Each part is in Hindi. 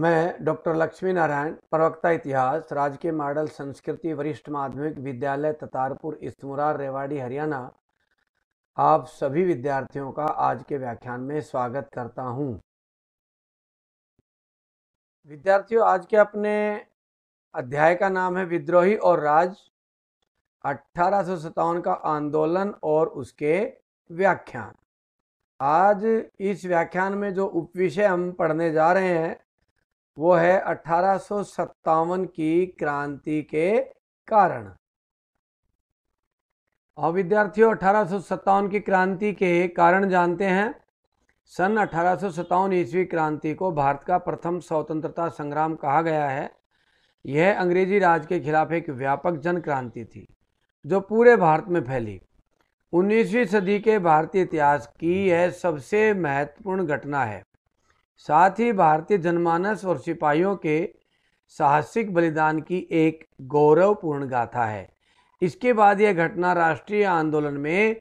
मैं डॉक्टर लक्ष्मी नारायण प्रवक्ता इतिहास राजकीय मॉडल संस्कृति वरिष्ठ माध्यमिक विद्यालय ततारपुर इस्तमुरार रेवाड़ी हरियाणा आप सभी विद्यार्थियों का आज के व्याख्यान में स्वागत करता हूं विद्यार्थियों आज के अपने अध्याय का नाम है विद्रोही और राज अठारह का आंदोलन और उसके व्याख्यान आज इस व्याख्यान में जो उपविषय हम पढ़ने जा रहे हैं वो है अठारह की क्रांति के कारण और विद्यार्थियों अठारह की क्रांति के कारण जानते हैं सन अठारह ईस्वी क्रांति को भारत का प्रथम स्वतंत्रता संग्राम कहा गया है यह अंग्रेजी राज के खिलाफ एक व्यापक जन क्रांति थी जो पूरे भारत में फैली 19वीं सदी के भारतीय इतिहास की यह सबसे महत्वपूर्ण घटना है साथ ही भारतीय जनमानस और सिपाहियों के साहसिक बलिदान की एक गौरवपूर्ण गाथा है इसके बाद यह घटना राष्ट्रीय आंदोलन में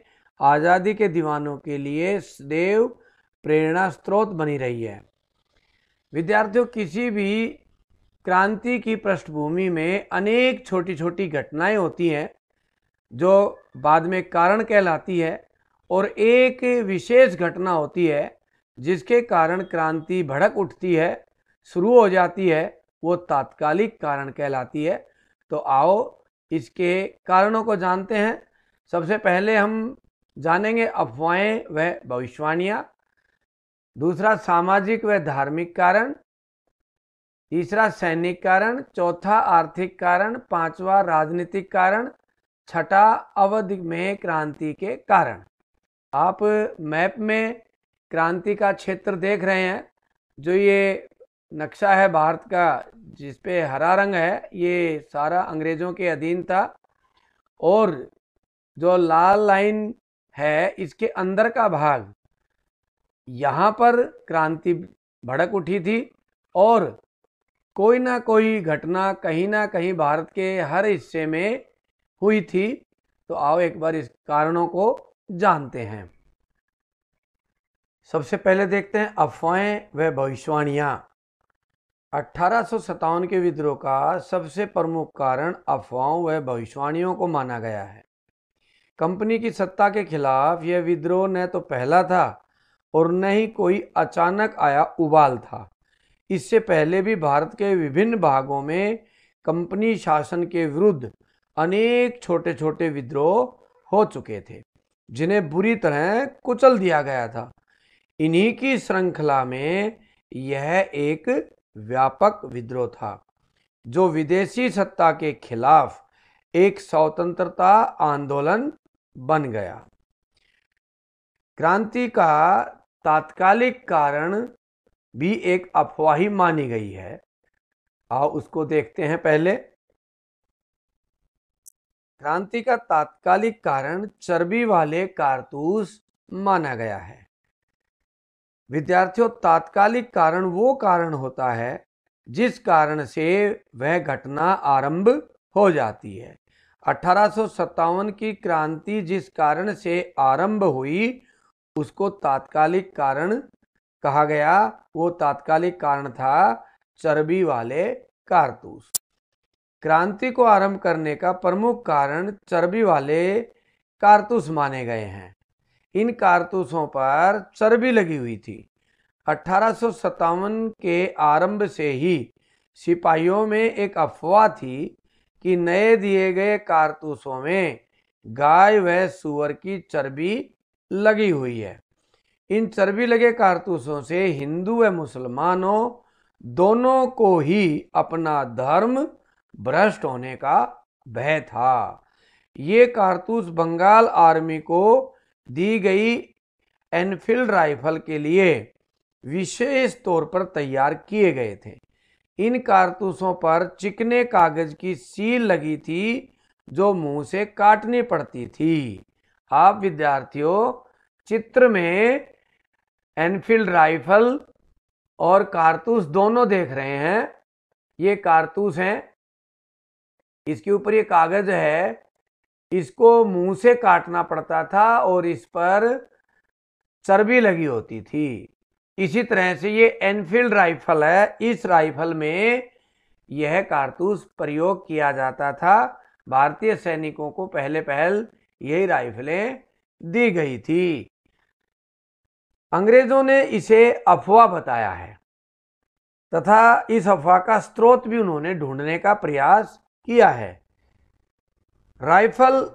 आज़ादी के दीवानों के लिए सदैव प्रेरणा स्रोत बनी रही है विद्यार्थियों किसी भी क्रांति की पृष्ठभूमि में अनेक छोटी छोटी घटनाएं होती हैं जो बाद में कारण कहलाती है और एक विशेष घटना होती है जिसके कारण क्रांति भड़क उठती है शुरू हो जाती है वो तात्कालिक कारण कहलाती है तो आओ इसके कारणों को जानते हैं सबसे पहले हम जानेंगे अफवाहें व भविष्यवाणियाँ दूसरा सामाजिक व धार्मिक कारण तीसरा सैनिक कारण चौथा आर्थिक कारण पांचवा राजनीतिक कारण छठा अवधि में क्रांति के कारण आप मैप में क्रांति का क्षेत्र देख रहे हैं जो ये नक्शा है भारत का जिस पे हरा रंग है ये सारा अंग्रेज़ों के अधीन था और जो लाल लाइन है इसके अंदर का भाग यहाँ पर क्रांति भड़क उठी थी और कोई ना कोई घटना कहीं ना कहीं भारत के हर हिस्से में हुई थी तो आओ एक बार इस कारणों को जानते हैं सबसे पहले देखते हैं अफवाहें व भविष्यवाणियाँ अट्ठारह के विद्रोह का सबसे प्रमुख कारण अफवाहों व भविष्यवाणियों को माना गया है कंपनी की सत्ता के खिलाफ यह विद्रोह न तो पहला था और न ही कोई अचानक आया उबाल था इससे पहले भी भारत के विभिन्न भागों में कंपनी शासन के विरुद्ध अनेक छोटे छोटे विद्रोह हो चुके थे जिन्हें बुरी तरह कुचल दिया गया था इन्हीं की श्रृंखला में यह एक व्यापक विद्रोह था जो विदेशी सत्ता के खिलाफ एक स्वतंत्रता आंदोलन बन गया क्रांति का तात्कालिक कारण भी एक अफवाही मानी गई है आओ उसको देखते हैं पहले क्रांति का तात्कालिक कारण चर्बी वाले कारतूस माना गया है विद्यार्थियों तात्कालिक कारण वो कारण होता है जिस कारण से वह घटना आरंभ हो जाती है अठारह की क्रांति जिस कारण से आरंभ हुई उसको तात्कालिक कारण कहा गया वो तात्कालिक कारण था चर्बी वाले कारतूस क्रांति को आरंभ करने का प्रमुख कारण चर्बी वाले कारतूस माने गए हैं इन कारतूसों पर चर्बी लगी हुई थी अठारह के आरंभ से ही सिपाहियों में एक अफवाह थी कि नए दिए गए कारतूसों में गाय व सुअर की चर्बी लगी हुई है इन चर्बी लगे कारतूसों से हिंदू व मुसलमानों दोनों को ही अपना धर्म भ्रष्ट होने का भय था ये कारतूस बंगाल आर्मी को दी गई एनफील्ड राइफल के लिए विशेष तौर पर तैयार किए गए थे इन कारतूसों पर चिकने कागज की सील लगी थी जो मुंह से काटनी पड़ती थी आप विद्यार्थियों चित्र में एनफील्ड राइफल और कारतूस दोनों देख रहे हैं ये कारतूस हैं इसके ऊपर ये कागज है इसको मुंह से काटना पड़ता था और इस पर चर्बी लगी होती थी इसी तरह से ये एनफील्ड राइफल है इस राइफल में यह कारतूस प्रयोग किया जाता था भारतीय सैनिकों को पहले पहल यही राइफलें दी गई थी अंग्रेजों ने इसे अफवाह बताया है तथा इस अफवाह का स्रोत भी उन्होंने ढूंढने का प्रयास किया है राइफल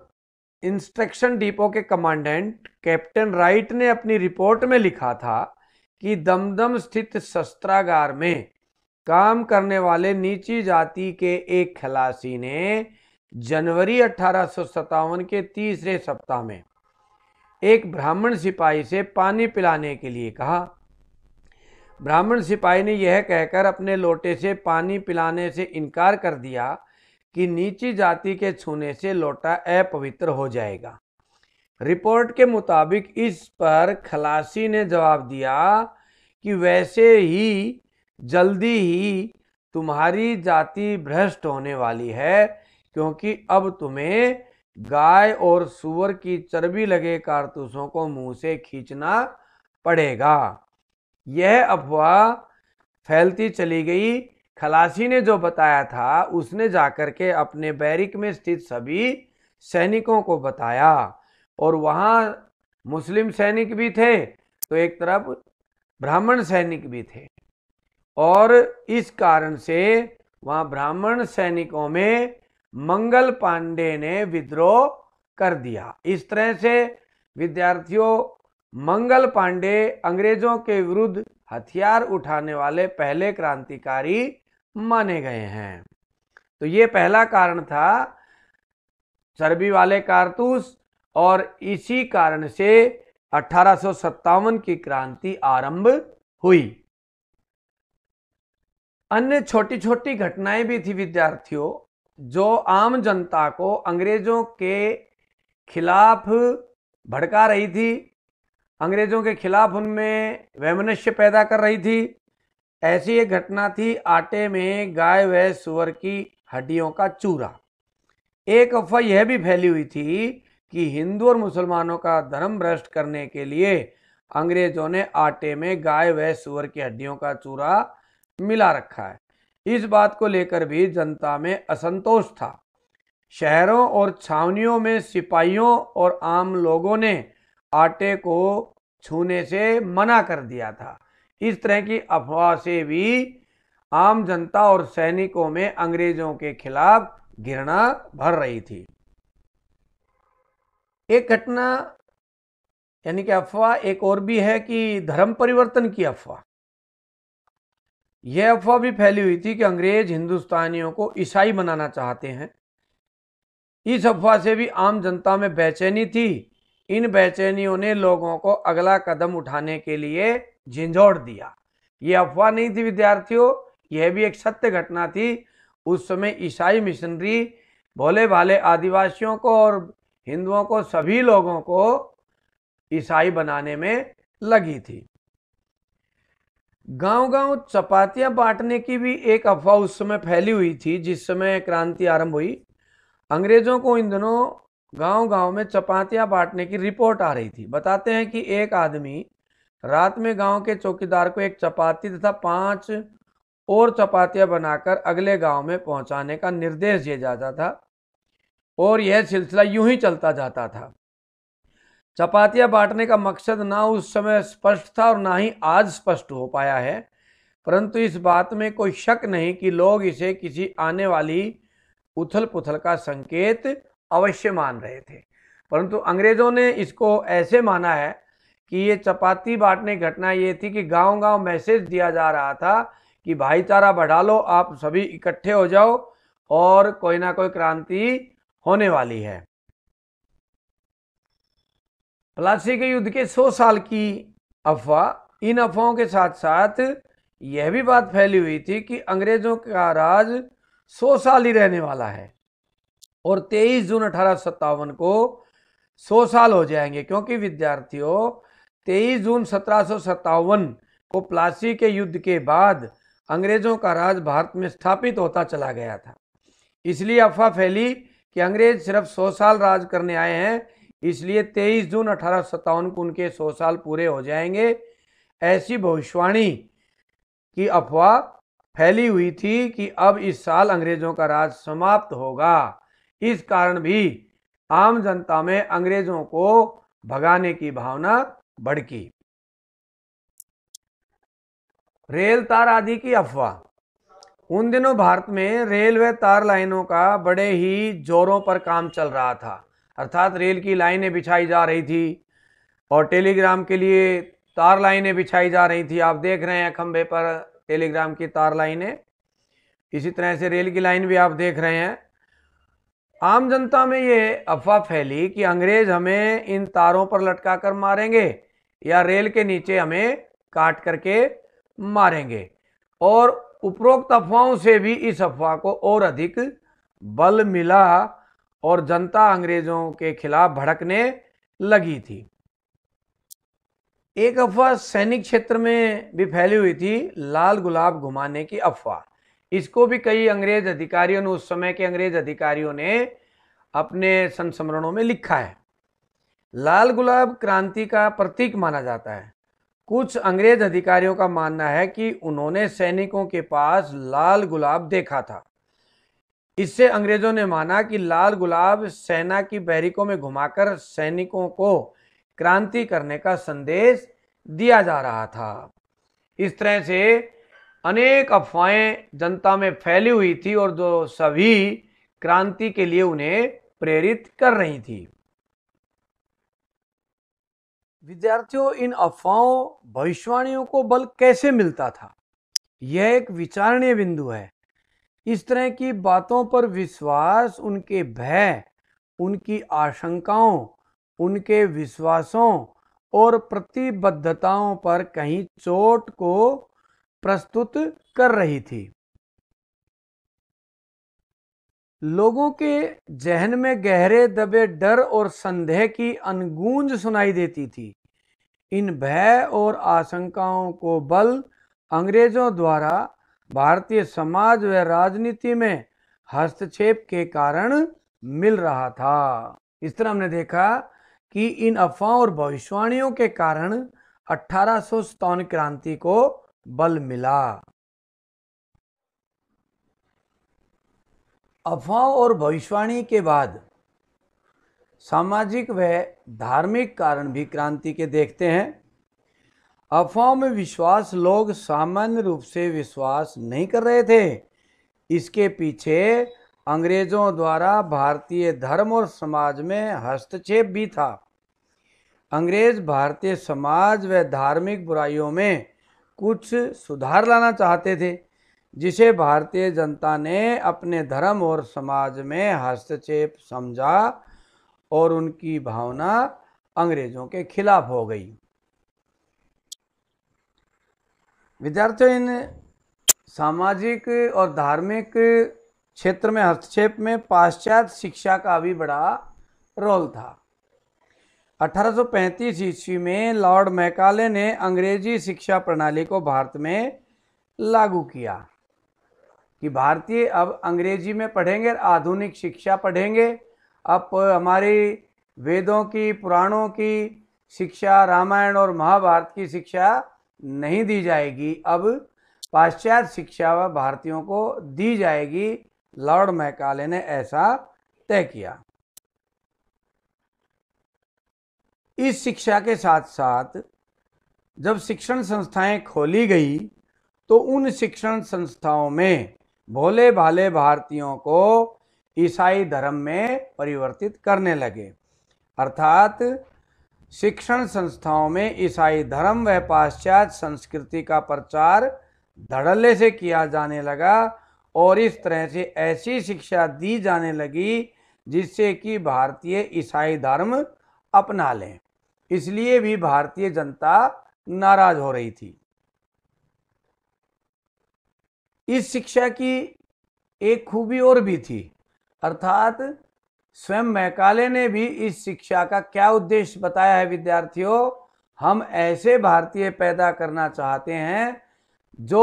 इंस्ट्रक्शन डिपो के कमांडेंट कैप्टन राइट ने अपनी रिपोर्ट में लिखा था कि दमदम स्थित शस्त्रागार में काम करने वाले नीची जाति के एक खलासी ने जनवरी अठारह के तीसरे सप्ताह में एक ब्राह्मण सिपाही से पानी पिलाने के लिए कहा ब्राह्मण सिपाही ने यह कहकर अपने लोटे से पानी पिलाने से इनकार कर दिया कि नीची जाति के छूने से लोटा अपवित्र हो जाएगा रिपोर्ट के मुताबिक इस पर खलासी ने जवाब दिया कि वैसे ही जल्दी ही तुम्हारी जाति भ्रष्ट होने वाली है क्योंकि अब तुम्हें गाय और सुअर की चर्बी लगे कारतूसों को मुंह से खींचना पड़ेगा यह अफवाह फैलती चली गई खलासी ने जो बताया था उसने जाकर के अपने बैरिक में स्थित सभी सैनिकों को बताया और वहाँ मुस्लिम सैनिक भी थे तो एक तरफ ब्राह्मण सैनिक भी थे और इस कारण से वहाँ ब्राह्मण सैनिकों में मंगल पांडे ने विद्रोह कर दिया इस तरह से विद्यार्थियों मंगल पांडे अंग्रेजों के विरुद्ध हथियार उठाने वाले पहले क्रांतिकारी माने गए हैं तो ये पहला कारण था चर्बी वाले कारतूस और इसी कारण से अठारह की क्रांति आरंभ हुई अन्य छोटी छोटी घटनाएं भी थी विद्यार्थियों जो आम जनता को अंग्रेजों के खिलाफ भड़का रही थी अंग्रेजों के खिलाफ उनमें वैमनस्य पैदा कर रही थी ऐसी एक घटना थी आटे में गाय व सुअर की हड्डियों का चूरा एक अफवाह यह भी फैली हुई थी कि हिंदू और मुसलमानों का धर्म भ्रष्ट करने के लिए अंग्रेजों ने आटे में गाय व सुअर की हड्डियों का चूरा मिला रखा है इस बात को लेकर भी जनता में असंतोष था शहरों और छावनियों में सिपाहियों और आम लोगों ने आटे को छूने से मना कर दिया था इस तरह की अफवाह से भी आम जनता और सैनिकों में अंग्रेजों के खिलाफ घृणा भर रही थी एक घटना यानी कि अफवाह एक और भी है कि धर्म परिवर्तन की अफवाह यह अफवाह भी फैली हुई थी कि अंग्रेज हिंदुस्तानियों को ईसाई बनाना चाहते हैं इस अफवाह से भी आम जनता में बेचैनी थी इन बेचैनियों ने लोगों को अगला कदम उठाने के लिए झिझोड़ दिया ये अफवाह नहीं थी विद्यार्थियों यह भी एक सत्य घटना थी उस समय ईसाई मिशनरी भोले भाले आदिवासियों को और हिंदुओं को सभी लोगों को ईसाई बनाने में लगी थी गांव गांव चपातियां बांटने की भी एक अफवाह उस समय फैली हुई थी जिस समय क्रांति आरंभ हुई अंग्रेजों को इन दिनों गांव गांव में चपातियां बांटने की रिपोर्ट आ रही थी बताते हैं कि एक आदमी रात में गांव के चौकीदार को एक चपाती तथा पांच और चपातियां बनाकर अगले गांव में पहुंचाने का निर्देश दिया जाता था और यह सिलसिला यूं ही चलता जाता था चपातियां बांटने का मकसद ना उस समय स्पष्ट था और ना ही आज स्पष्ट हो पाया है परंतु इस बात में कोई शक नहीं कि लोग इसे किसी आने वाली उथल पुथल का संकेत अवश्य मान रहे थे परंतु अंग्रेजों ने इसको ऐसे माना है कि ये चपाती बांटने की घटना ये थी कि गांव गांव मैसेज दिया जा रहा था कि भाईचारा बढ़ा लो आप सभी इकट्ठे हो जाओ और कोई ना कोई क्रांति होने वाली है प्लासी के युद्ध के 100 साल की अफवाह इन अफवाहों के साथ साथ यह भी बात फैली हुई थी कि अंग्रेजों का राज 100 साल ही रहने वाला है और 23 जून अठारह को 100 साल हो जाएंगे क्योंकि विद्यार्थियों तेईस जून सत्रह को प्लासी के युद्ध के बाद अंग्रेजों का राज भारत में स्थापित होता चला गया था इसलिए अफवाह फैली कि अंग्रेज सिर्फ 100 साल राज करने आए हैं इसलिए 23 जून अठारह को उनके 100 साल पूरे हो जाएंगे ऐसी भविष्यवाणी की अफवाह फैली हुई थी कि अब इस साल अंग्रेजों का राज समाप्त होगा इस कारण भी आम जनता में अंग्रेजों को भगाने की भावना भड़की रेल तार आदि की अफवाह उन दिनों भारत में रेलवे तार लाइनों का बड़े ही जोरों पर काम चल रहा था अर्थात रेल की लाइनें बिछाई जा रही थी और टेलीग्राम के लिए तार लाइनें बिछाई जा रही थी आप देख रहे हैं खंभे पर टेलीग्राम की तार लाइनें इसी तरह से रेल की लाइन भी आप देख रहे हैं आम जनता में ये अफवाह फैली कि अंग्रेज हमें इन तारों पर लटका कर मारेंगे या रेल के नीचे हमें काट करके मारेंगे और उपरोक्त अफवाहों से भी इस अफवाह को और अधिक बल मिला और जनता अंग्रेजों के खिलाफ भड़कने लगी थी एक अफवाह सैनिक क्षेत्र में भी फैली हुई थी लाल गुलाब घुमाने की अफवाह इसको भी कई अंग्रेज अधिकारियों ने उस समय के अंग्रेज अधिकारियों ने अपने संस्मरणों में लिखा है लाल गुलाब क्रांति का प्रतीक माना जाता है कुछ अंग्रेज अधिकारियों का मानना है कि उन्होंने सैनिकों के पास लाल गुलाब देखा था इससे अंग्रेजों ने माना कि लाल गुलाब सेना की बैरिकों में घुमाकर सैनिकों को क्रांति करने का संदेश दिया जा रहा था इस तरह से अनेक अफवाहें जनता में फैली हुई थी और जो सभी क्रांति के लिए उन्हें प्रेरित कर रही थी विद्यार्थियों इन अफवाहों भविष्यवाणियों को बल कैसे मिलता था यह एक विचारणीय बिंदु है इस तरह की बातों पर विश्वास उनके भय उनकी आशंकाओं उनके विश्वासों और प्रतिबद्धताओं पर कहीं चोट को प्रस्तुत कर रही थी लोगों के जहन में गहरे दबे डर और संदेह की अनगूंज सुनाई देती थी इन भय और आशंकाओं को बल अंग्रेजों द्वारा भारतीय समाज व राजनीति में हस्तक्षेप के कारण मिल रहा था इस तरह हमने देखा कि इन अफवाहों और भविष्यवाणियों के कारण अठारह क्रांति को बल मिला अफवाह और भविष्यवाणी के बाद सामाजिक व धार्मिक कारण भी क्रांति के देखते हैं अफवाह में विश्वास लोग सामान्य रूप से विश्वास नहीं कर रहे थे इसके पीछे अंग्रेजों द्वारा भारतीय धर्म और समाज में हस्तक्षेप भी था अंग्रेज भारतीय समाज व धार्मिक बुराइयों में कुछ सुधार लाना चाहते थे जिसे भारतीय जनता ने अपने धर्म और समाज में हस्तक्षेप समझा और उनकी भावना अंग्रेजों के खिलाफ हो गई विद्यार्थियों इन सामाजिक और धार्मिक क्षेत्र में हस्तक्षेप में पाश्चात्य शिक्षा का भी बड़ा रोल था 1835 ईस्वी में लॉर्ड मैकाले ने अंग्रेजी शिक्षा प्रणाली को भारत में लागू किया कि भारतीय अब अंग्रेजी में पढ़ेंगे आधुनिक शिक्षा पढ़ेंगे आप हमारी वेदों की पुराणों की शिक्षा रामायण और महाभारत की शिक्षा नहीं दी जाएगी अब पाश्चात्य शिक्षा व भारतीयों को दी जाएगी लॉर्ड मैकाले ने ऐसा तय किया इस शिक्षा के साथ साथ जब शिक्षण संस्थाएं खोली गई तो उन शिक्षण संस्थाओं में भोले भाले भारतीयों को ईसाई धर्म में परिवर्तित करने लगे अर्थात शिक्षण संस्थाओं में ईसाई धर्म व पाश्चात्य संस्कृति का प्रचार धड़ल्ले से किया जाने लगा और इस तरह से ऐसी शिक्षा दी जाने लगी जिससे कि भारतीय ईसाई धर्म अपना लें इसलिए भी भारतीय जनता नाराज हो रही थी इस शिक्षा की एक खूबी और भी थी अर्थात स्वयं मैकाले ने भी इस शिक्षा का क्या उद्देश्य बताया है विद्यार्थियों हम ऐसे भारतीय पैदा करना चाहते हैं जो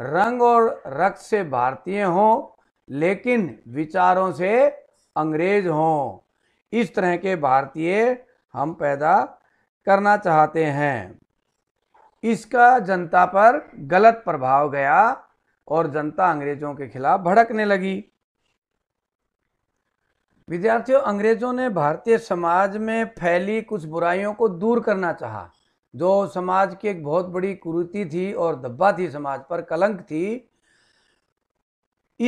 रंग और रक्त से भारतीय हों लेकिन विचारों से अंग्रेज हों इस तरह के भारतीय हम पैदा करना चाहते हैं इसका जनता पर गलत प्रभाव गया और जनता अंग्रेजों के खिलाफ भड़कने लगी विद्यार्थियों अंग्रेज़ों ने भारतीय समाज में फैली कुछ बुराइयों को दूर करना चाहा जो समाज की एक बहुत बड़ी कुरुति थी और धब्बा थी समाज पर कलंक थी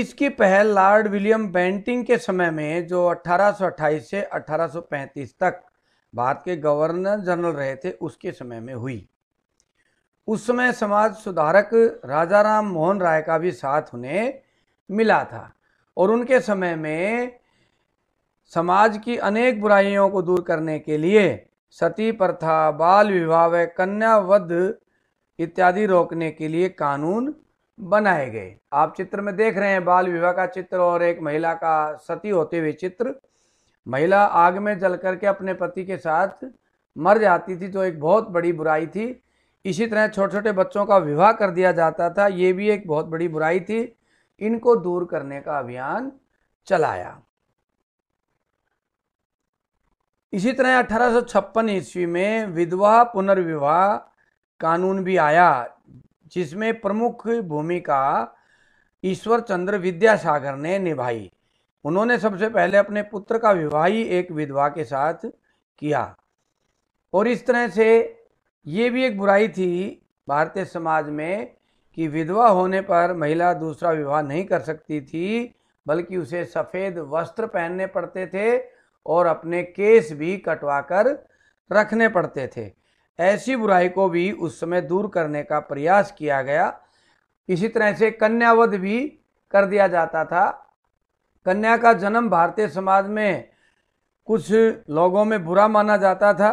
इसकी पहल लॉर्ड विलियम बेंटिंग के समय में जो 1828 से 1835 तक भारत के गवर्नर जनरल रहे थे उसके समय में हुई उस समय समाज सुधारक राजा राम मोहन राय का भी साथ उन्हें मिला था और उनके समय में समाज की अनेक बुराइयों को दूर करने के लिए सती प्रथा बाल विवाह व कन्यावध इत्यादि रोकने के लिए कानून बनाए गए आप चित्र में देख रहे हैं बाल विवाह का चित्र और एक महिला का सती होते हुए चित्र महिला आग में जल करके अपने पति के साथ मर जाती थी जो एक बहुत बड़ी बुराई थी इसी तरह छोटे छोटे बच्चों का विवाह कर दिया जाता था ये भी एक बहुत बड़ी बुराई थी इनको दूर करने का अभियान चलाया इसी तरह अठारह ईस्वी में विधवा पुनर्विवाह कानून भी आया जिसमें प्रमुख भूमिका ईश्वर चंद्र विद्यासागर ने निभाई उन्होंने सबसे पहले अपने पुत्र का विवाह ही एक विधवा के साथ किया और इस तरह से ये भी एक बुराई थी भारतीय समाज में कि विधवा होने पर महिला दूसरा विवाह नहीं कर सकती थी बल्कि उसे सफ़ेद वस्त्र पहनने पड़ते थे और अपने केस भी कटवा कर रखने पड़ते थे ऐसी बुराई को भी उस समय दूर करने का प्रयास किया गया इसी तरह से कन्यावध भी कर दिया जाता था कन्या का जन्म भारतीय समाज में कुछ लोगों में बुरा माना जाता था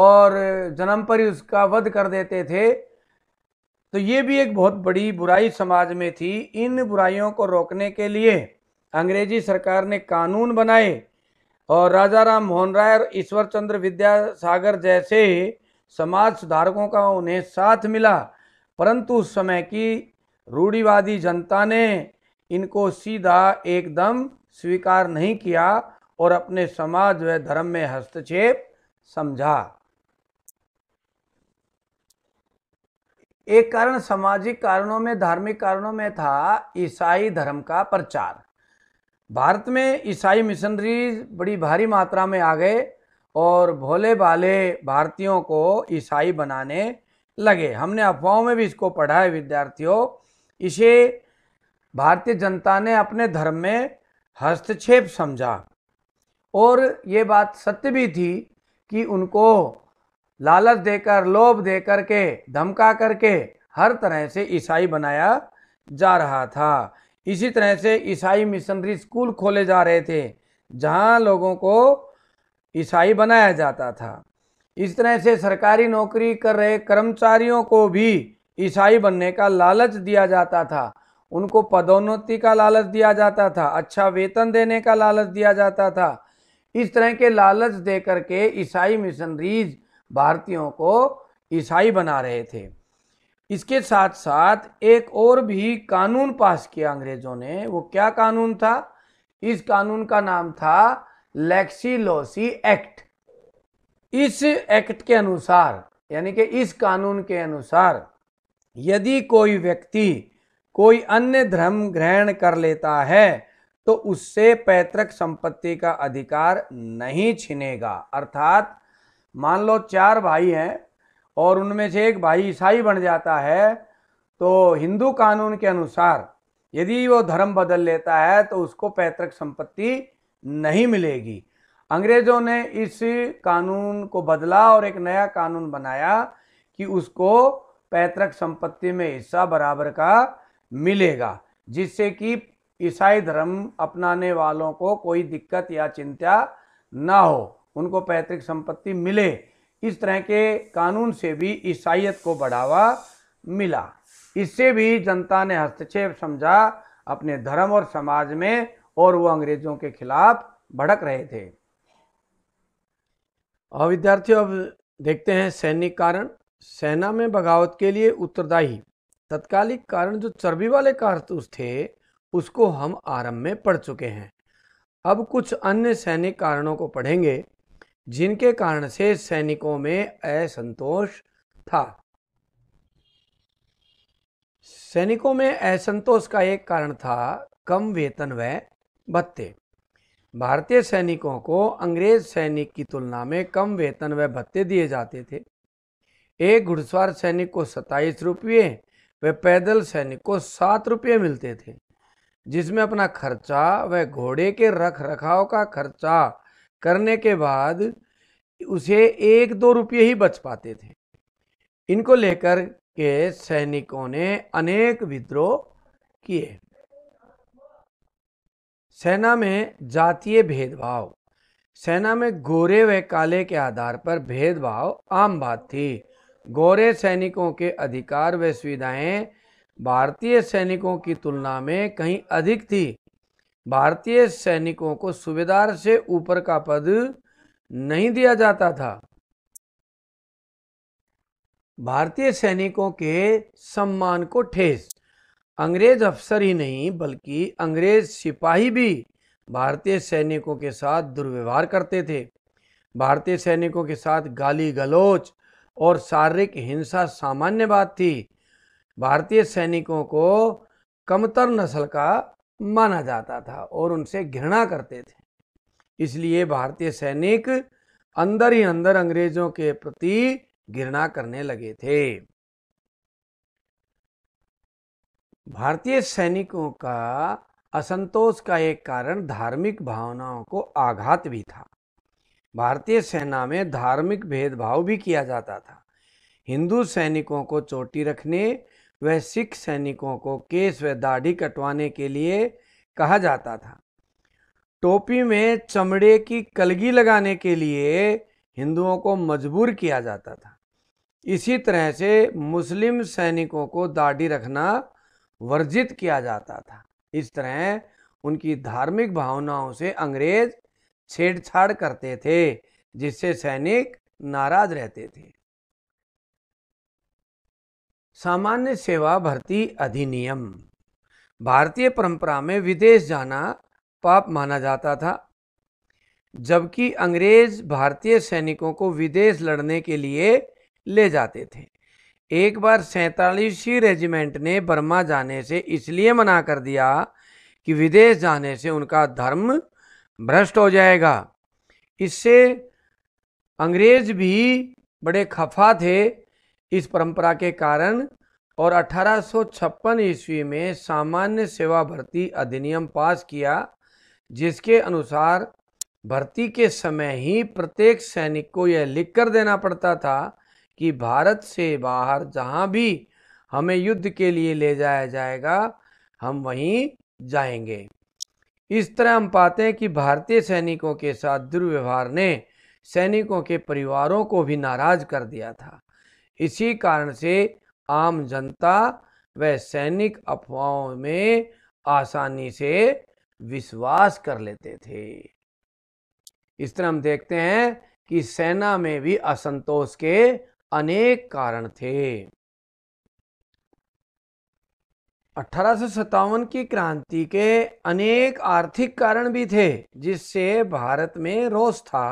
और जन्म पर ही उसका वध कर देते थे तो ये भी एक बहुत बड़ी बुराई समाज में थी इन बुराइयों को रोकने के लिए अंग्रेजी सरकार ने कानून बनाए और राजा राम मोहन राय और ईश्वर चंद्र विद्यासागर जैसे समाज सुधारकों का उन्हें साथ मिला परंतु उस समय की रूढ़िवादी जनता ने इनको सीधा एकदम स्वीकार नहीं किया और अपने समाज व धर्म में हस्तक्षेप समझा एक कारण सामाजिक कारणों में धार्मिक कारणों में था ईसाई धर्म का प्रचार भारत में ईसाई मिशनरीज बड़ी भारी मात्रा में आ गए और भोले भाले भारतीयों को ईसाई बनाने लगे हमने अफवाहों में भी इसको पढ़ा है विद्यार्थियों इसे भारतीय जनता ने अपने धर्म में हस्तक्षेप समझा और ये बात सत्य भी थी कि उनको लालच देकर लोभ दे करके धमका करके हर तरह से ईसाई बनाया जा रहा था इसी तरह से ईसाई मिशनरी स्कूल खोले जा रहे थे जहां लोगों को ईसाई बनाया जाता था इस तरह से सरकारी नौकरी कर रहे कर्मचारियों को भी ईसाई बनने का लालच दिया जाता था उनको पदोन्नति का लालच दिया जाता था अच्छा वेतन देने का लालच दिया जाता था इस तरह के लालच दे करके ईसाई मिशनरीज भारतीयों को ईसाई बना रहे थे इसके साथ साथ एक और भी कानून पास किया अंग्रेजों ने वो क्या कानून था इस कानून का नाम था लोसी एक्ट इस एक्ट के अनुसार यानी कि इस कानून के अनुसार यदि कोई व्यक्ति कोई अन्य धर्म ग्रहण कर लेता है तो उससे पैतृक संपत्ति का अधिकार नहीं छिनेगा अर्थात मान लो चार भाई हैं और उनमें से एक भाई ईसाई बन जाता है तो हिंदू कानून के अनुसार यदि वो धर्म बदल लेता है तो उसको पैतृक संपत्ति नहीं मिलेगी अंग्रेजों ने इस कानून को बदला और एक नया कानून बनाया कि उसको पैतृक संपत्ति में हिस्सा बराबर का मिलेगा जिससे कि ईसाई धर्म अपनाने वालों को कोई दिक्कत या चिंता ना हो उनको पैतृक संपत्ति मिले इस तरह के कानून से भी ईसाइत को बढ़ावा मिला इससे भी जनता ने हस्तक्षेप समझा अपने धर्म और समाज में और वो अंग्रेजों के खिलाफ भड़क रहे थे और विद्यार्थियों अब देखते हैं सैनिक कारण सेना में बगावत के लिए उत्तरदायी तत्कालिक कारण जो चर्बी वाले कारतूस थे उसको हम आरंभ में पढ़ चुके हैं अब कुछ अन्य सैनिक कारणों को पढ़ेंगे जिनके कारण से सैनिकों में असंतोष था सैनिकों में असंतोष का एक कारण था कम वेतन व भत्ते भारतीय सैनिकों को अंग्रेज सैनिक की तुलना में कम वेतन व भत्ते दिए जाते थे एक घुड़सवार सैनिक को सत्ताईस रुपये व पैदल सैनिक को सात रुपये मिलते थे जिसमें अपना खर्चा व घोड़े के रख रखाव का खर्चा करने के बाद उसे एक दो रुपये ही बच पाते थे इनको लेकर के सैनिकों ने अनेक विद्रोह किए सेना में जातीय भेदभाव सेना में गोरे व काले के आधार पर भेदभाव आम बात थी गोरे सैनिकों के अधिकार व सुविधाएं भारतीय सैनिकों की तुलना में कहीं अधिक थी भारतीय सैनिकों को सूबेदार से ऊपर का पद नहीं दिया जाता था भारतीय सैनिकों के सम्मान को ठेस अंग्रेज अफसर ही नहीं बल्कि अंग्रेज सिपाही भी भारतीय सैनिकों के साथ दुर्व्यवहार करते थे भारतीय सैनिकों के साथ गाली गलोच और शारीरिक हिंसा सामान्य बात थी भारतीय सैनिकों को कमतर नस्ल का माना जाता था और उनसे घृणा करते थे इसलिए भारतीय सैनिक अंदर ही अंदर अंग्रेजों के प्रति घृणा करने लगे थे भारतीय सैनिकों का असंतोष का एक कारण धार्मिक भावनाओं को आघात भी था भारतीय सेना में धार्मिक भेदभाव भी किया जाता था हिंदू सैनिकों को चोटी रखने वह सिख सैनिकों को केस व दाढ़ी कटवाने के लिए कहा जाता था टोपी में चमड़े की कलगी लगाने के लिए हिंदुओं को मजबूर किया जाता था इसी तरह से मुस्लिम सैनिकों को दाढ़ी रखना वर्जित किया जाता था इस तरह उनकी धार्मिक भावनाओं से अंग्रेज छेड़छाड़ करते थे जिससे सैनिक नाराज रहते थे सामान्य सेवा भर्ती अधिनियम भारतीय परंपरा में विदेश जाना पाप माना जाता था जबकि अंग्रेज भारतीय सैनिकों को विदेश लड़ने के लिए ले जाते थे एक बार सैतालीसवीं रेजिमेंट ने बर्मा जाने से इसलिए मना कर दिया कि विदेश जाने से उनका धर्म भ्रष्ट हो जाएगा इससे अंग्रेज भी बड़े खफा थे इस परंपरा के कारण और 1856 ईस्वी में सामान्य सेवा भर्ती अधिनियम पास किया जिसके अनुसार भर्ती के समय ही प्रत्येक सैनिक को यह लिख कर देना पड़ता था कि भारत से बाहर जहाँ भी हमें युद्ध के लिए ले जाया जाएगा हम वहीं जाएंगे इस तरह हम पाते हैं कि भारतीय सैनिकों के साथ दुर्व्यवहार ने सैनिकों के परिवारों को भी नाराज कर दिया था इसी कारण से आम जनता व सैनिक अफवाहों में आसानी से विश्वास कर लेते थे इस तरह हम देखते हैं कि सेना में भी असंतोष के अनेक कारण थे अठारह की क्रांति के अनेक आर्थिक कारण भी थे जिससे भारत में रोष था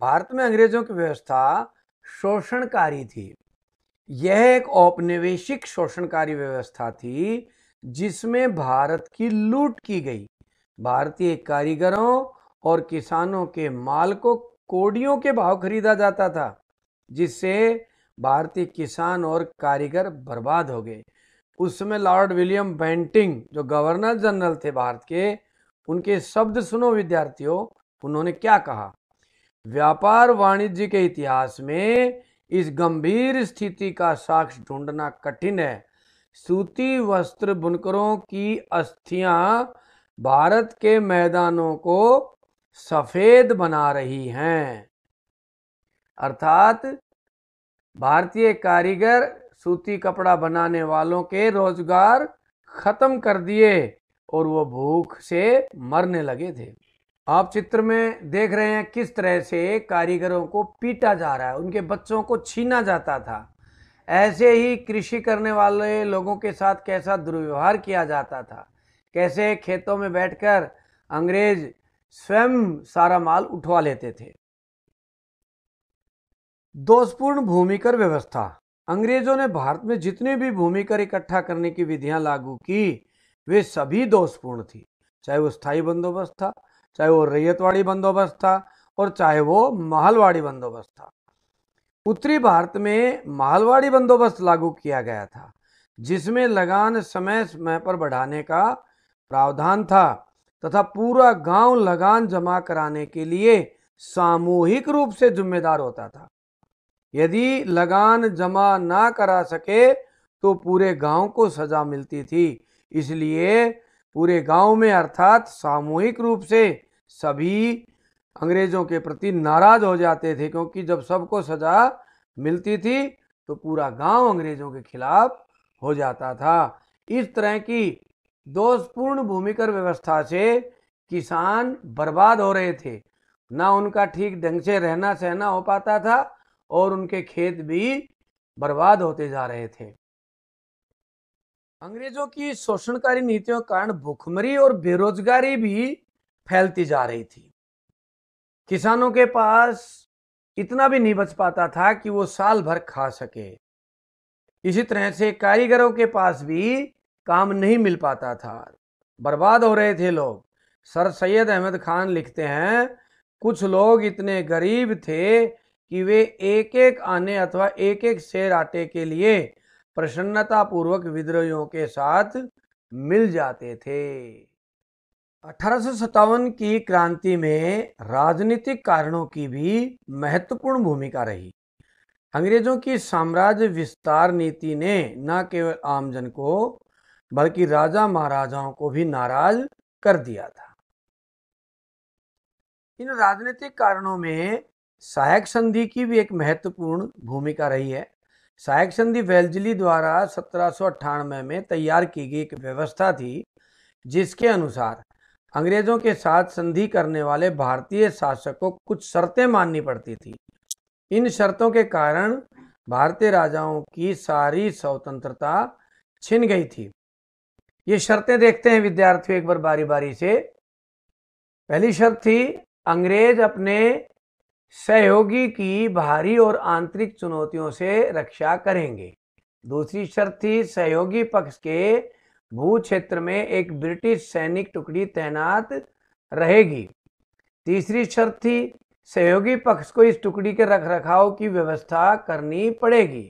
भारत में अंग्रेजों की व्यवस्था शोषणकारी थी यह एक औपनिवेशिक शोषणकारी व्यवस्था थी जिसमें भारत की लूट की गई भारतीय कारीगरों और किसानों के माल को कोड़ियों के भाव खरीदा जाता था जिससे भारतीय किसान और कारीगर बर्बाद हो गए उस समय लॉर्ड विलियम बेंटिंग जो गवर्नर जनरल थे भारत के उनके शब्द सुनो विद्यार्थियों उन्होंने क्या कहा व्यापार वाणिज्य के इतिहास में इस गंभीर स्थिति का साक्ष्य ढूंढना कठिन है सूती वस्त्र बुनकरों की अस्थियां भारत के मैदानों को सफेद बना रही हैं अर्थात भारतीय कारीगर सूती कपड़ा बनाने वालों के रोजगार खत्म कर दिए और वो भूख से मरने लगे थे आप चित्र में देख रहे हैं किस तरह से कारीगरों को पीटा जा रहा है उनके बच्चों को छीना जाता था ऐसे ही कृषि करने वाले लोगों के साथ कैसा दुर्व्यवहार किया जाता था कैसे खेतों में बैठकर अंग्रेज स्वयं सारा माल उठवा लेते थे दोषपूर्ण भूमिकर व्यवस्था अंग्रेजों ने भारत में जितने भी भूमिकर इकट्ठा करने की विधियां लागू की वे सभी दोषपूर्ण थी चाहे वो स्थायी बंदोबस्त था चाहे वो रैयतवाड़ी बंदोबस्त था और चाहे वो महलवाड़ी बंदोबस्त था उत्तरी भारत में महलवाड़ी बंदोबस्त लागू किया गया था जिसमें लगान समय समय पर बढ़ाने का प्रावधान था तथा पूरा गांव लगान जमा कराने के लिए सामूहिक रूप से जिम्मेदार होता था यदि लगान जमा ना करा सके तो पूरे गांव को सजा मिलती थी इसलिए पूरे गांव में अर्थात सामूहिक रूप से सभी अंग्रेजों के प्रति नाराज हो जाते थे क्योंकि जब सबको सजा मिलती थी तो पूरा गांव अंग्रेजों के खिलाफ हो जाता था इस तरह की दोषपूर्ण भूमिकर व्यवस्था से किसान बर्बाद हो रहे थे ना उनका ठीक ढंग से रहना सहना हो पाता था और उनके खेत भी बर्बाद होते जा रहे थे अंग्रेजों की शोषणकारी नीतियों के कारण भूखमरी और बेरोजगारी भी फैलती जा रही थी किसानों के पास इतना भी नहीं बच पाता था कि वो साल भर खा सके इसी तरह से कारीगरों के पास भी काम नहीं मिल पाता था बर्बाद हो रहे थे लोग सर सैयद अहमद खान लिखते हैं कुछ लोग इतने गरीब थे कि वे एक एक आने अथवा एक एक शेर आटे के लिए प्रसन्नतापूर्वक विद्रोहियों के साथ मिल जाते थे अठारह की क्रांति में राजनीतिक कारणों की भी महत्वपूर्ण भूमिका रही अंग्रेजों की साम्राज्य विस्तार नीति ने न केवल आमजन को बल्कि राजा महाराजाओं को भी नाराज कर दिया था इन राजनीतिक कारणों में सहायक संधि की भी एक महत्वपूर्ण भूमिका रही है सहायक संधि वेल्जली द्वारा सत्रह में तैयार की गई एक व्यवस्था थी जिसके अनुसार अंग्रेजों के साथ संधि करने वाले भारतीय शासक को कुछ शर्तें माननी पड़ती थी इन शर्तों के कारण भारतीय राजाओं की सारी स्वतंत्रता छिन गई थी ये शर्तें देखते हैं विद्यार्थियों एक बार बारी बारी से पहली शर्त थी अंग्रेज अपने सहयोगी की बाहरी और आंतरिक चुनौतियों से रक्षा करेंगे दूसरी शर्त थी सहयोगी पक्ष के भू क्षेत्र में एक ब्रिटिश सैनिक टुकड़ी तैनात रहेगी तीसरी शर्त थी सहयोगी पक्ष को इस टुकड़ी के रख रखाव की व्यवस्था करनी पड़ेगी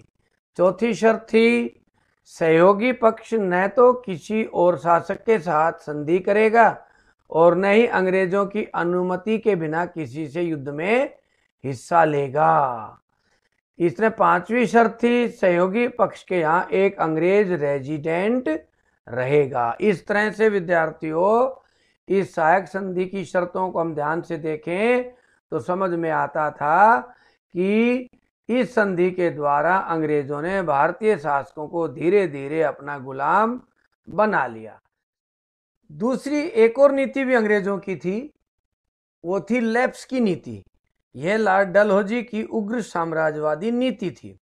चौथी शर्त थी सहयोगी पक्ष न तो किसी और शासक के साथ संधि करेगा और न ही अंग्रेजों की अनुमति के बिना किसी से युद्ध में हिस्सा लेगा इसने पांचवी शर्त थी सहयोगी पक्ष के यहाँ एक अंग्रेज रेजिडेंट रहेगा इस तरह से विद्यार्थियों इस सहायक संधि की शर्तों को हम ध्यान से देखें तो समझ में आता था कि इस संधि के द्वारा अंग्रेजों ने भारतीय शासकों को धीरे धीरे अपना गुलाम बना लिया दूसरी एक और नीति भी अंग्रेजों की थी वो थी लेप्स की नीति यह लॉर्ड डलहोजी की उग्र साम्राज्यवादी नीति थी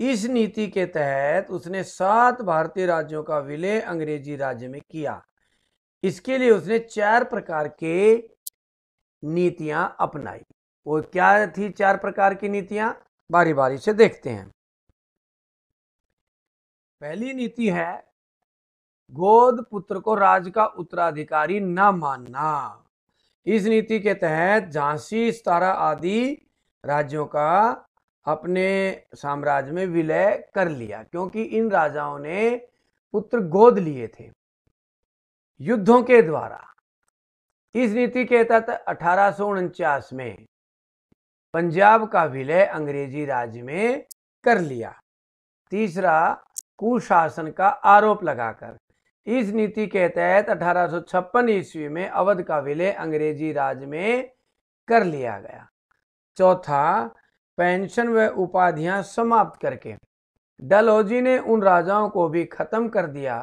इस नीति के तहत उसने सात भारतीय राज्यों का विलय अंग्रेजी राज्य में किया इसके लिए उसने चार प्रकार के नीतियां अपनाई वो क्या थी चार प्रकार की नीतियां बारी बारी से देखते हैं पहली नीति है गोद पुत्र को राज का उत्तराधिकारी न मानना इस नीति के तहत झांसी सतारा आदि राज्यों का अपने साम्राज्य में विलय कर लिया क्योंकि इन राजाओं ने पुत्र गोद लिए थे युद्धों के द्वारा इस नीति के तहत अठारह में पंजाब का विलय अंग्रेजी राज्य में कर लिया तीसरा कुशासन का आरोप लगाकर इस नीति के तहत अठारह ईस्वी में अवध का विलय अंग्रेजी राज्य में कर लिया गया चौथा पेंशन व उपाधियां समाप्त करके डलहौजी ने उन राजाओं को भी खत्म कर दिया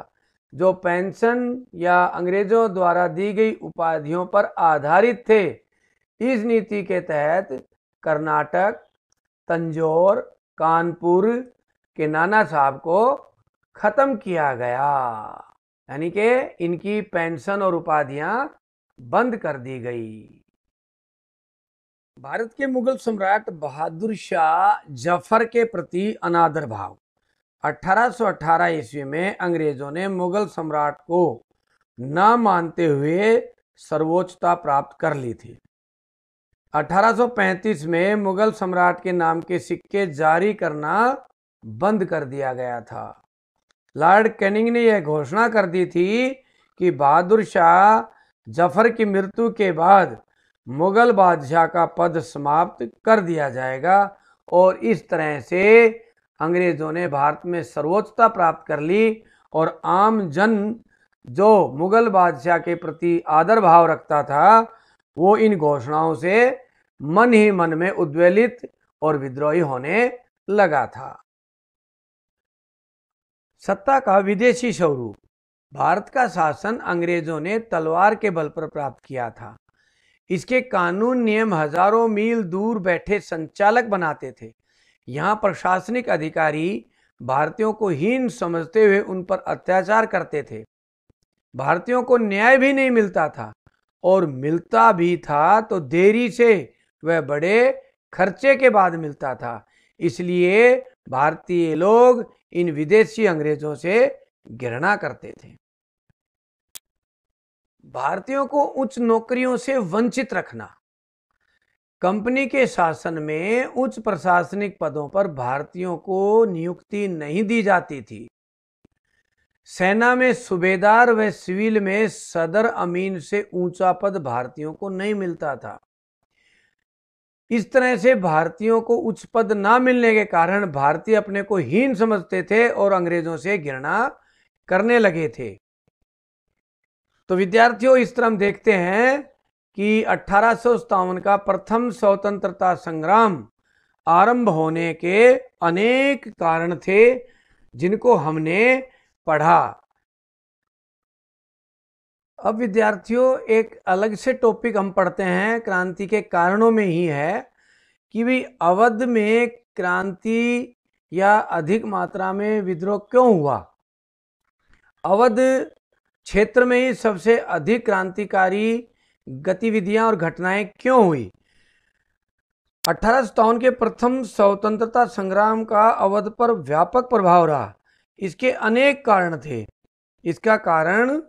जो पेंशन या अंग्रेजों द्वारा दी गई उपाधियों पर आधारित थे इस नीति के तहत कर्नाटक तंजौर कानपुर के नाना साहब को खत्म किया गया यानी कि इनकी पेंशन और उपाधियां बंद कर दी गई भारत के मुगल सम्राट बहादुर शाह जफर के प्रति अनादर भाव 1818 ईस्वी में अंग्रेजों ने मुगल सम्राट को न मानते हुए सर्वोच्चता प्राप्त कर ली थी 1835 में मुगल सम्राट के नाम के सिक्के जारी करना बंद कर दिया गया था लॉर्ड कैनिंग ने यह घोषणा कर दी थी कि बहादुर शाह जफर की मृत्यु के बाद मुगल बादशाह का पद समाप्त कर दिया जाएगा और इस तरह से अंग्रेजों ने भारत में सर्वोच्चता प्राप्त कर ली और आम जन जो मुगल बादशाह के प्रति आदर भाव रखता था वो इन घोषणाओं से मन ही मन में उद्वेलित और विद्रोही होने लगा था सत्ता का विदेशी स्वरूप भारत का शासन अंग्रेजों ने तलवार के बल पर प्राप्त किया था इसके कानून नियम हजारों मील दूर बैठे संचालक बनाते थे यहाँ प्रशासनिक अधिकारी भारतीयों को हीन समझते हुए उन पर अत्याचार करते थे भारतीयों को न्याय भी नहीं मिलता था और मिलता भी था तो देरी से वह बड़े खर्चे के बाद मिलता था इसलिए भारतीय लोग इन विदेशी अंग्रेजों से घृणा करते थे भारतीयों को उच्च नौकरियों से वंचित रखना कंपनी के शासन में उच्च प्रशासनिक पदों पर भारतीयों को नियुक्ति नहीं दी जाती थी सेना में सूबेदार व सिविल में सदर अमीन से ऊंचा पद भारतीयों को नहीं मिलता था इस तरह से भारतीयों को उच्च पद ना मिलने के कारण भारतीय अपने को हीन समझते थे और अंग्रेजों से घृणा करने लगे थे तो विद्यार्थियों इस तरह हम देखते हैं कि अठारह का प्रथम स्वतंत्रता संग्राम आरंभ होने के अनेक कारण थे जिनको हमने पढ़ा अब विद्यार्थियों एक अलग से टॉपिक हम पढ़ते हैं क्रांति के कारणों में ही है कि भी अवध में क्रांति या अधिक मात्रा में विद्रोह क्यों हुआ अवध क्षेत्र में ही सबसे अधिक क्रांतिकारी गतिविधियां और घटनाएं क्यों हुई अठारह के प्रथम स्वतंत्रता संग्राम का अवध पर व्यापक प्रभाव रहा इसके अनेक कारण थे इसका कारण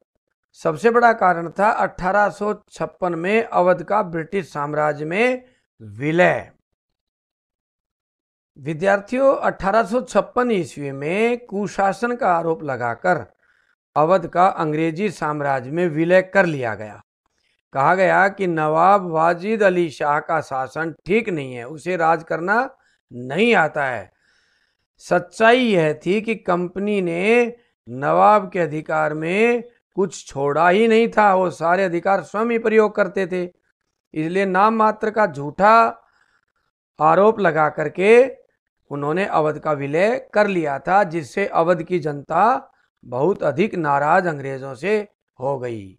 सबसे बड़ा कारण था अठारह में अवध का ब्रिटिश साम्राज्य में विलय विद्यार्थियों अठारह ईस्वी में कुशासन का आरोप लगाकर अवध का अंग्रेजी साम्राज्य में विलय कर लिया गया कहा गया कि नवाब वाजिद अली शाह का शासन ठीक नहीं है उसे राज करना नहीं आता है सच्चाई यह थी कि कंपनी ने नवाब के अधिकार में कुछ छोड़ा ही नहीं था वो सारे अधिकार स्वयं ही प्रयोग करते थे इसलिए नाम मात्र का झूठा आरोप लगा करके उन्होंने अवध का विलय कर लिया था जिससे अवध की जनता बहुत अधिक नाराज अंग्रेजों से हो गई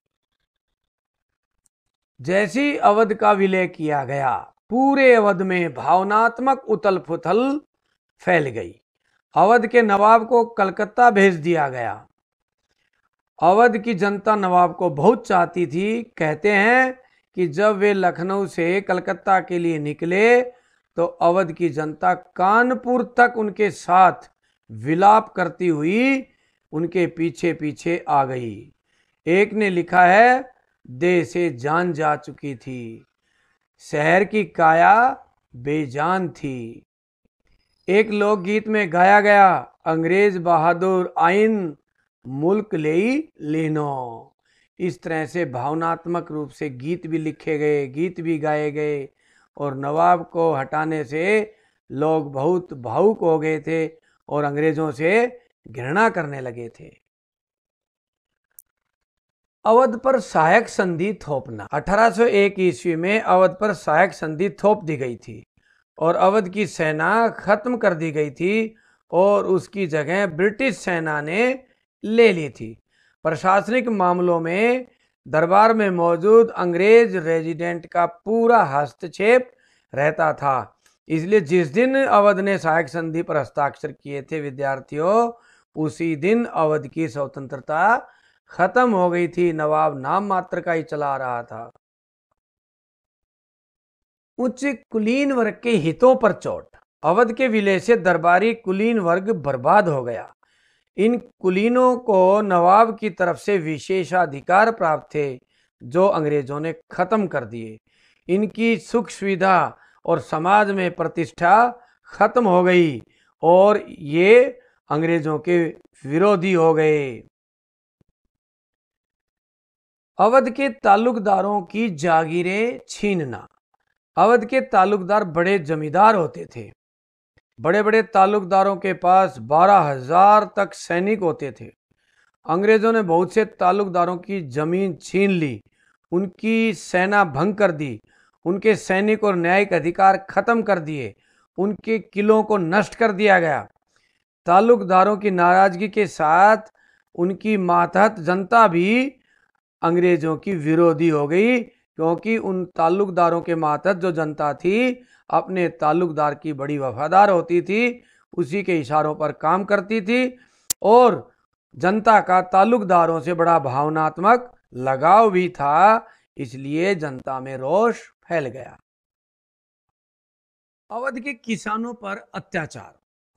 जैसी अवध का विलय किया गया पूरे अवध में भावनात्मक उथल पुथल फैल गई अवध के नवाब को कलकत्ता भेज दिया गया अवध की जनता नवाब को बहुत चाहती थी कहते हैं कि जब वे लखनऊ से कलकत्ता के लिए निकले तो अवध की जनता कानपुर तक उनके साथ विलाप करती हुई उनके पीछे पीछे आ गई एक ने लिखा है देह से जान जा चुकी थी शहर की काया बेजान थी एक लोकगीत में गाया गया अंग्रेज बहादुर आइन मुल्क ले लेनो इस तरह से भावनात्मक रूप से गीत भी लिखे गए गीत भी गाए गए और नवाब को हटाने से लोग बहुत भावुक हो गए थे और अंग्रेजों से घृणा करने लगे थे अवध पर सहायक संधि थोपना 1801 ईस्वी में अवध पर सहायक संधि थोप दी गई थी और अवध की सेना खत्म कर दी गई थी और उसकी जगह ब्रिटिश सेना ने ले ली थी प्रशासनिक मामलों में दरबार में मौजूद अंग्रेज रेजिडेंट का पूरा हस्तक्षेप रहता था इसलिए जिस दिन अवध ने सहायक संधि पर हस्ताक्षर किए थे विद्यार्थियों उसी दिन अवध की स्वतंत्रता खत्म हो गई थी नवाब नाम मात्र का ही चला रहा था उच्च कुलीन वर्ग के हितों पर चोट अवध के विलय से दरबारी कुलीन वर्ग बर्बाद हो गया इन कुलीनों को नवाब की तरफ से विशेषाधिकार प्राप्त थे जो अंग्रेजों ने खत्म कर दिए इनकी सुख सुविधा और समाज में प्रतिष्ठा खत्म हो गई और ये अंग्रेजों के विरोधी हो गए अवध के ताल्लुकदारों की जागीरें छीनना अवध के ताल्लुकदार बड़े जमींदार होते थे बड़े बड़े ताल्लुकदारों के पास बारह हजार तक सैनिक होते थे अंग्रेजों ने बहुत से ताल्लुकदारों की जमीन छीन ली उनकी सेना भंग कर दी उनके सैनिक और न्यायिक अधिकार खत्म कर दिए उनके किलों को नष्ट कर दिया गया ताल्लुकदारों की नाराज़गी के साथ उनकी मातहत जनता भी अंग्रेज़ों की विरोधी हो गई क्योंकि उन ताल्लुकदारों के मातहत जो जनता थी अपने ताल्लुकदार की बड़ी वफादार होती थी उसी के इशारों पर काम करती थी और जनता का ताल्लुकदारों से बड़ा भावनात्मक लगाव भी था इसलिए जनता में रोष फैल गया अवध के किसानों पर अत्याचार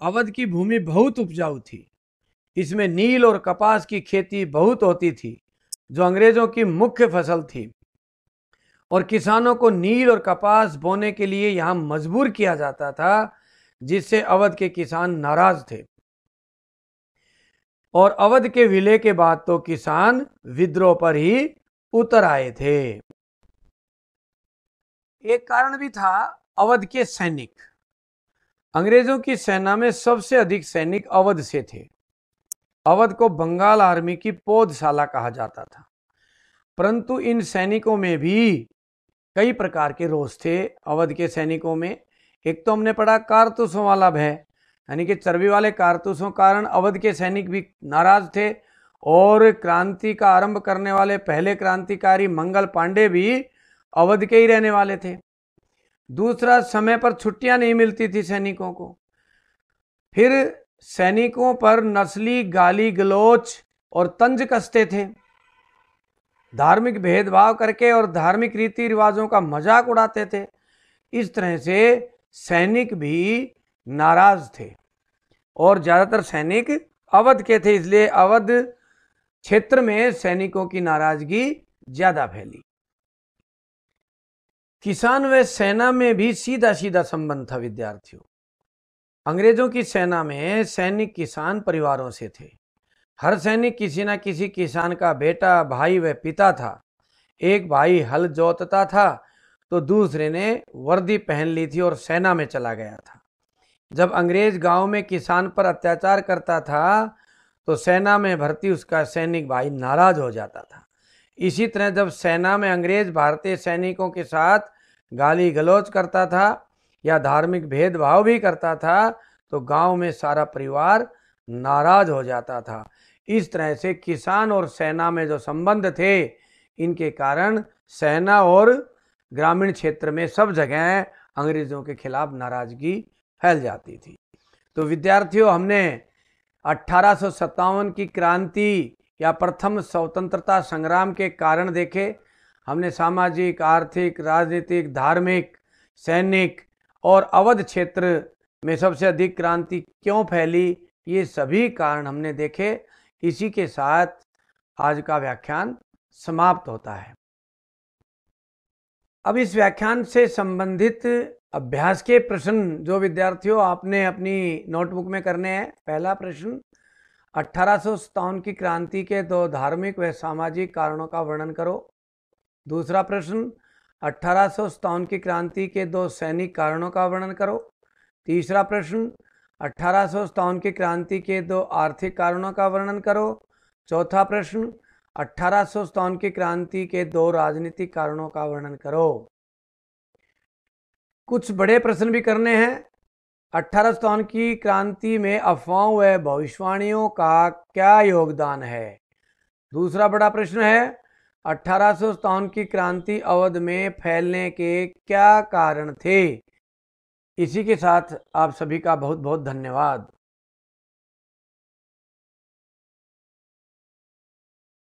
अवध की भूमि बहुत उपजाऊ थी इसमें नील और कपास की खेती बहुत होती थी जो अंग्रेजों की मुख्य फसल थी और किसानों को नील और कपास बोने के लिए यहाँ मजबूर किया जाता था जिससे अवध के किसान नाराज थे और अवध के विलय के बाद तो किसान विद्रोह पर ही उतर आए थे एक कारण भी था अवध के सैनिक अंग्रेजों की सेना में सबसे अधिक सैनिक अवध से थे अवध को बंगाल आर्मी की पौधशाला कहा जाता था परंतु इन सैनिकों में भी कई प्रकार के रोष थे अवध के सैनिकों में एक तो हमने पढ़ा कारतूसों वाला भय यानी कि चर्बी वाले कारतूसों कारण अवध के सैनिक भी नाराज थे और क्रांति का आरंभ करने वाले पहले क्रांतिकारी मंगल पांडे भी अवध के ही रहने वाले थे दूसरा समय पर छुट्टियां नहीं मिलती थी सैनिकों को फिर सैनिकों पर नस्ली गाली गलोच और तंज कसते थे धार्मिक भेदभाव करके और धार्मिक रीति रिवाजों का मजाक उड़ाते थे इस तरह से सैनिक भी नाराज थे और ज़्यादातर सैनिक अवध के थे इसलिए अवध क्षेत्र में सैनिकों की नाराज़गी ज़्यादा फैली किसान व सेना में भी सीधा सीधा संबंध था विद्यार्थियों अंग्रेजों की सेना में सैनिक किसान परिवारों से थे हर सैनिक किसी न किसी किसान का बेटा भाई व पिता था एक भाई हल जोतता था तो दूसरे ने वर्दी पहन ली थी और सेना में चला गया था जब अंग्रेज गांव में किसान पर अत्याचार करता था तो सेना में भर्ती उसका सैनिक भाई नाराज हो जाता था इसी तरह जब सेना में अंग्रेज भारतीय सैनिकों के साथ गाली गलौज करता था या धार्मिक भेदभाव भी करता था तो गांव में सारा परिवार नाराज हो जाता था इस तरह से किसान और सेना में जो संबंध थे इनके कारण सेना और ग्रामीण क्षेत्र में सब जगह अंग्रेज़ों के खिलाफ नाराज़गी फैल जाती थी तो विद्यार्थियों हमने अट्ठारह की क्रांति या प्रथम स्वतंत्रता संग्राम के कारण देखे हमने सामाजिक आर्थिक राजनीतिक धार्मिक सैनिक और अवध क्षेत्र में सबसे अधिक क्रांति क्यों फैली ये सभी कारण हमने देखे इसी के साथ आज का व्याख्यान समाप्त होता है अब इस व्याख्यान से संबंधित अभ्यास के प्रश्न जो विद्यार्थियों आपने अपनी नोटबुक में करने हैं पहला प्रश्न अठारह की क्रांति के दो धार्मिक व सामाजिक कारणों का वर्णन करो दूसरा प्रश्न अठारह की क्रांति के दो सैनिक कारणों का वर्णन करो तीसरा प्रश्न अठारह की क्रांति के दो आर्थिक कारणों का वर्णन करो चौथा प्रश्न अठारह की क्रांति के दो राजनीतिक कारणों का वर्णन करो कुछ बड़े प्रश्न भी करने हैं अठारह की क्रांति में अफवाहों व भविष्यवाणियों का क्या योगदान है दूसरा बड़ा प्रश्न है अठारह की क्रांति अवध में फैलने के क्या कारण थे इसी के साथ आप सभी का बहुत बहुत धन्यवाद